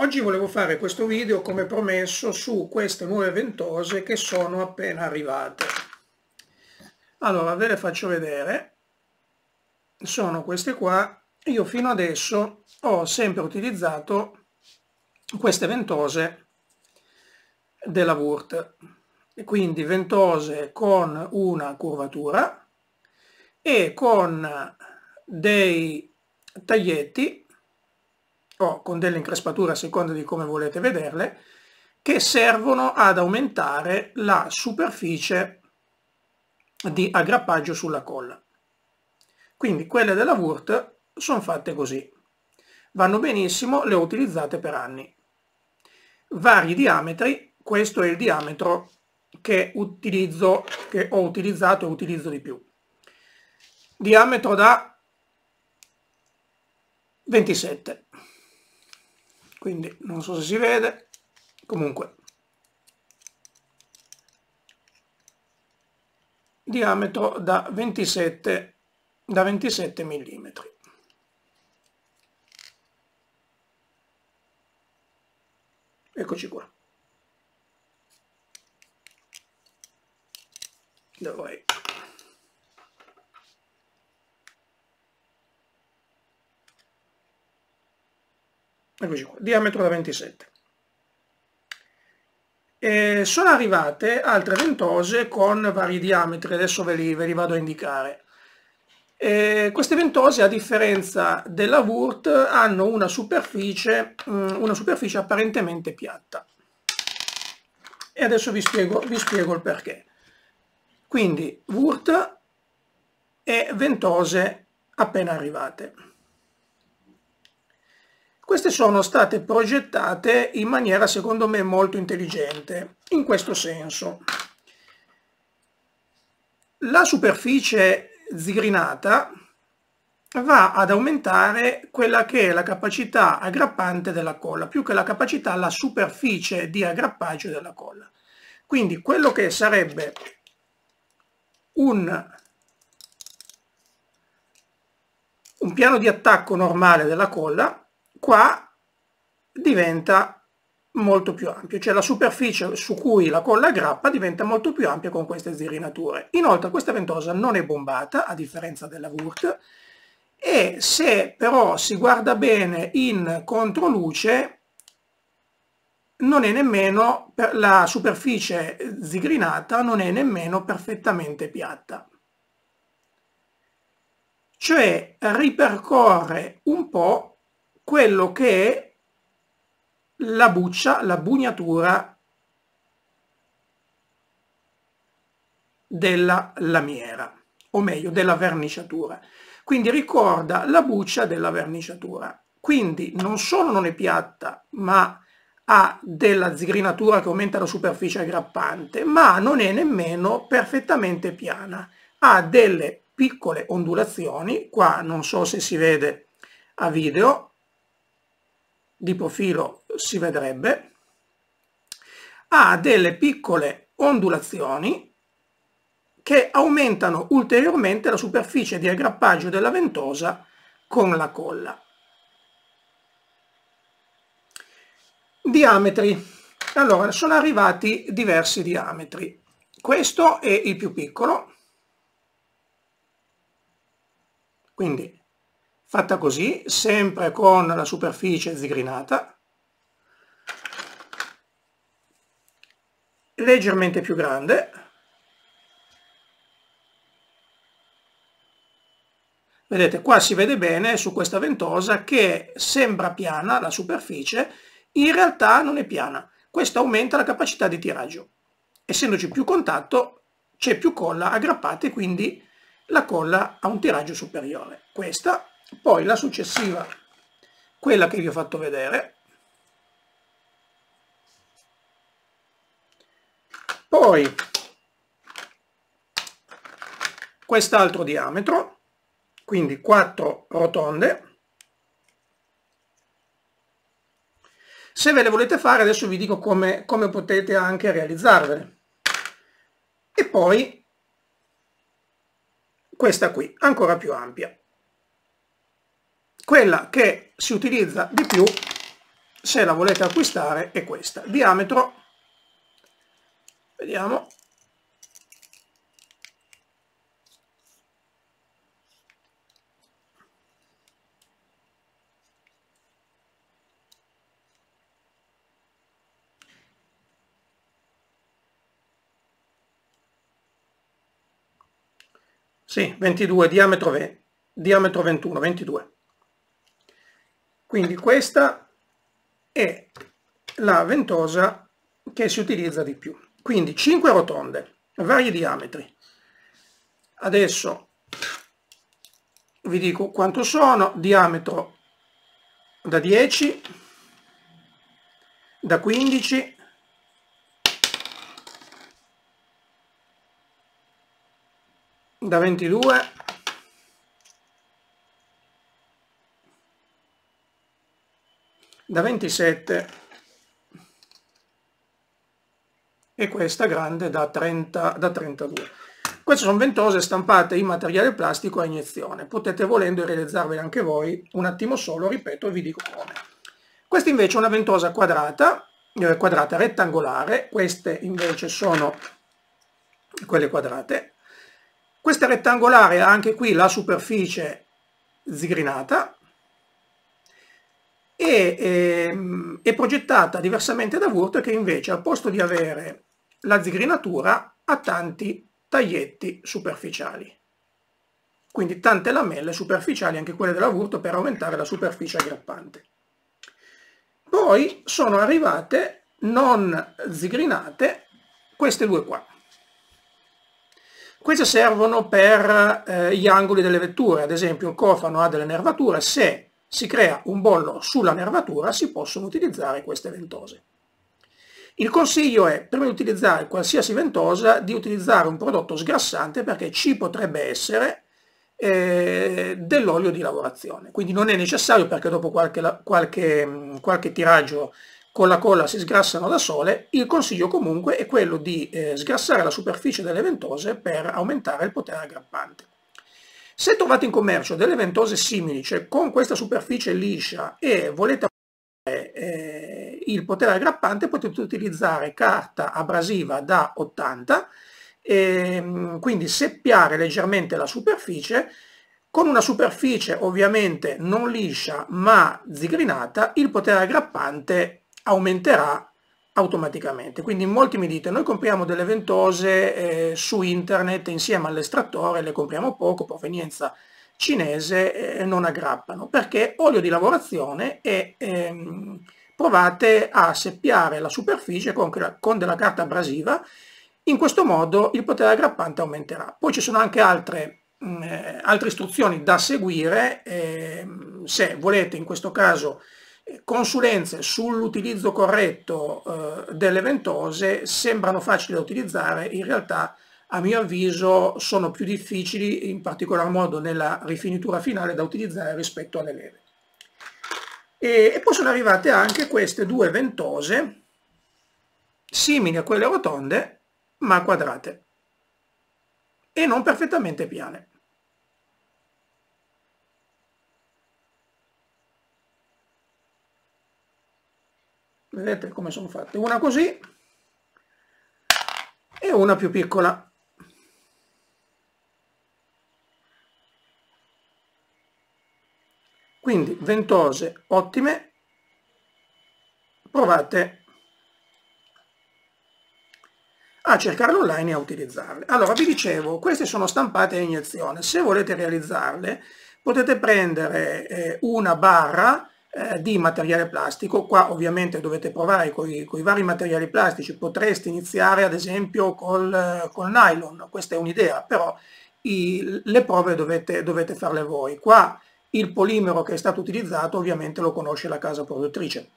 Oggi volevo fare questo video come promesso su queste nuove ventose che sono appena arrivate. Allora ve le faccio vedere. Sono queste qua. Io fino adesso ho sempre utilizzato queste ventose della Wurt. Quindi ventose con una curvatura e con dei taglietti o con delle increspature a seconda di come volete vederle, che servono ad aumentare la superficie di aggrappaggio sulla colla. Quindi quelle della Wurt sono fatte così. Vanno benissimo, le ho utilizzate per anni. Vari diametri, questo è il diametro che, utilizzo, che ho utilizzato e utilizzo di più. Diametro da 27 quindi non so se si vede comunque diametro da 27 da 27 mm eccoci qua dovrei eccoci qua, diametro da 27. E sono arrivate altre ventose con vari diametri, adesso ve li, ve li vado a indicare. E queste ventose, a differenza della Wurt, hanno una superficie, mm, una superficie apparentemente piatta. E adesso vi spiego, vi spiego il perché. Quindi Wurt e ventose appena arrivate. Queste sono state progettate in maniera secondo me molto intelligente, in questo senso. La superficie zigrinata va ad aumentare quella che è la capacità aggrappante della colla, più che la capacità, la superficie di aggrappaggio della colla. Quindi quello che sarebbe un, un piano di attacco normale della colla qua diventa molto più ampio, cioè la superficie su cui la colla grappa diventa molto più ampia con queste sdirinature. Inoltre questa ventosa non è bombata, a differenza della Wurt, e se però si guarda bene in controluce non è nemmeno la superficie zigrinata non è nemmeno perfettamente piatta cioè ripercorre un po quello che è la buccia, la bugnatura della lamiera, o meglio della verniciatura. Quindi ricorda la buccia della verniciatura. Quindi non solo non è piatta, ma ha della zigrinatura che aumenta la superficie aggrappante, ma non è nemmeno perfettamente piana. Ha delle piccole ondulazioni, qua non so se si vede a video, di profilo si vedrebbe, ha delle piccole ondulazioni che aumentano ulteriormente la superficie di aggrappaggio della ventosa con la colla. Diametri. Allora, sono arrivati diversi diametri. Questo è il più piccolo, quindi fatta così, sempre con la superficie zigrinata, leggermente più grande, vedete qua si vede bene su questa ventosa che sembra piana la superficie, in realtà non è piana, questo aumenta la capacità di tiraggio, essendoci più contatto c'è più colla aggrappata e quindi la colla ha un tiraggio superiore. Questa poi la successiva, quella che vi ho fatto vedere, poi quest'altro diametro, quindi 4 rotonde, Se ve le volete fare adesso vi dico come, come, potete anche realizzarvele. E poi questa qui, ancora più ampia. Quella che si utilizza di più, se la volete acquistare, è questa. Diametro, vediamo, Sì, 22, diametro, diametro 21, 22. Quindi questa è la ventosa che si utilizza di più. Quindi 5 rotonde, vari diametri. Adesso vi dico quanto sono, diametro da 10, da 15, da 22 da 27 e questa grande da, 30, da 32. Queste sono ventose stampate in materiale plastico a iniezione. Potete volendo realizzarvele anche voi un attimo solo, ripeto, vi dico come. Questa invece è una ventosa quadrata, eh, quadrata rettangolare, queste invece sono quelle quadrate. Questa rettangolare ha anche qui la superficie zigrinata, e ehm, è progettata diversamente da Wurt che invece al posto di avere la zigrinatura ha tanti taglietti superficiali. Quindi tante lamelle superficiali, anche quelle della Wurt, per aumentare la superficie aggrappante. Poi sono arrivate non zigrinate queste due qua. Queste servono per eh, gli angoli delle vetture, ad esempio un cofano ha delle nervature, se si crea un bollo sulla nervatura, si possono utilizzare queste ventose. Il consiglio è, prima di utilizzare qualsiasi ventosa, di utilizzare un prodotto sgrassante perché ci potrebbe essere eh, dell'olio di lavorazione. Quindi non è necessario perché dopo qualche, qualche, qualche, tiraggio con la colla si sgrassano da sole. Il consiglio comunque è quello di eh, sgrassare la superficie delle ventose per aumentare il potere aggrappante. Se trovate in commercio delle ventose simili, cioè con questa superficie liscia e volete eh, eh il potere aggrappante, potete utilizzare carta abrasiva da 80, ehm, quindi seppiare leggermente la superficie, con una superficie ovviamente non liscia ma zigrinata, il potere aggrappante aumenterà automaticamente. Quindi molti mi dite, noi compriamo delle ventose eh, su internet insieme all'estrattore, le compriamo poco, provenienza cinese, eh, non aggrappano, perché olio di lavorazione e ehm, provate a seppiare la superficie con, con della carta abrasiva, in questo modo il potere aggrappante aumenterà. Poi ci sono anche altre, mh, mm, eh, altre istruzioni da seguire, eh, se volete in questo caso consulenze sull'utilizzo corretto eh, delle ventose sembrano facili da utilizzare, in realtà a mio avviso sono più difficili, in particolar modo nella rifinitura finale, da utilizzare rispetto alle leve. E, e poi sono arrivate anche queste due ventose, simili a quelle rotonde, ma quadrate, e non perfettamente piane. vedete come sono fatte, una così e una più piccola. Quindi ventose ottime, provate a cercarle online e a utilizzarle. Allora vi dicevo, queste sono stampate a iniezione, se volete realizzarle potete prendere eh, una barra eh, di materiale plastico, qua ovviamente dovete provare con i vari materiali plastici, potreste iniziare ad esempio col, col nylon, questa è un'idea, però i, le prove dovete, dovete farle voi. Qua il polimero che è stato utilizzato ovviamente lo conosce la casa produttrice.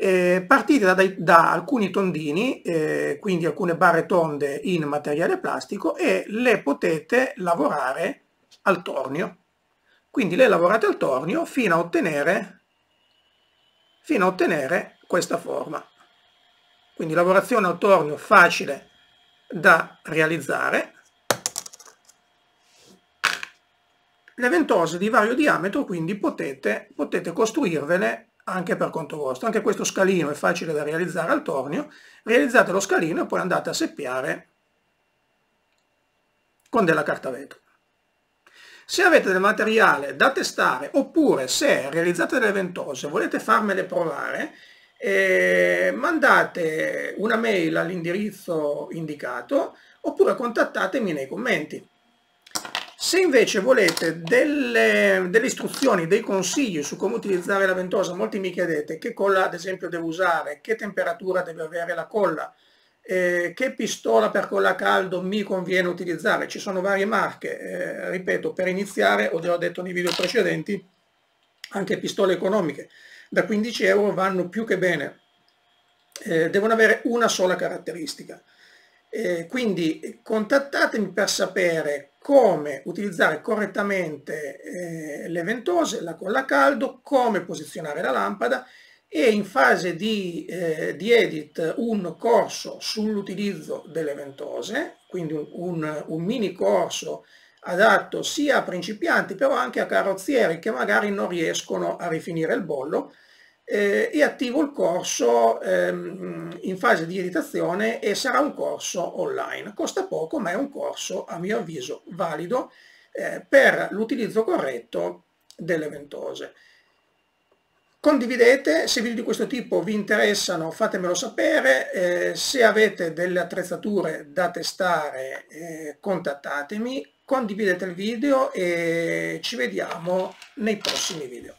Eh, partite da, da, alcuni tondini, eh, quindi alcune barre tonde in materiale plastico e le potete lavorare al tornio. Quindi le lavorate al tornio fino a ottenere fino a ottenere questa forma. Quindi lavorazione a tornio facile da realizzare. Le ventose di vario diametro quindi potete, potete costruirvele anche per conto vostro. Anche questo scalino è facile da realizzare al tornio. Realizzate lo scalino e poi andate a seppiare con della carta vetro. Se avete del materiale da testare oppure se realizzate delle ventose volete farmele provare, eh, mandate una mail all'indirizzo indicato oppure contattatemi nei commenti. Se invece volete delle, delle, istruzioni, dei consigli su come utilizzare la ventosa, molti mi chiedete che colla ad esempio devo usare, che temperatura deve avere la colla, eh, che pistola per colla caldo mi conviene utilizzare? Ci sono varie marche, eh, ripeto, per iniziare, ho già detto nei video precedenti, anche pistole economiche da 15 euro vanno più che bene, eh, devono avere una sola caratteristica. Eh, quindi contattatemi per sapere come utilizzare correttamente eh, le ventose, la colla caldo, come posizionare la lampada e in fase di, eh, di edit un corso sull'utilizzo delle ventose, quindi un, un, mini corso adatto sia a principianti però anche a carrozzieri che magari non riescono a rifinire il bollo eh, e attivo il corso ehm, in fase di editazione e sarà un corso online. Costa poco ma è un corso a mio avviso valido eh, per l'utilizzo corretto delle ventose. Condividete, se video di questo tipo vi interessano fatemelo sapere, eh, se avete delle attrezzature da testare eh, contattatemi, condividete il video e ci vediamo nei prossimi video.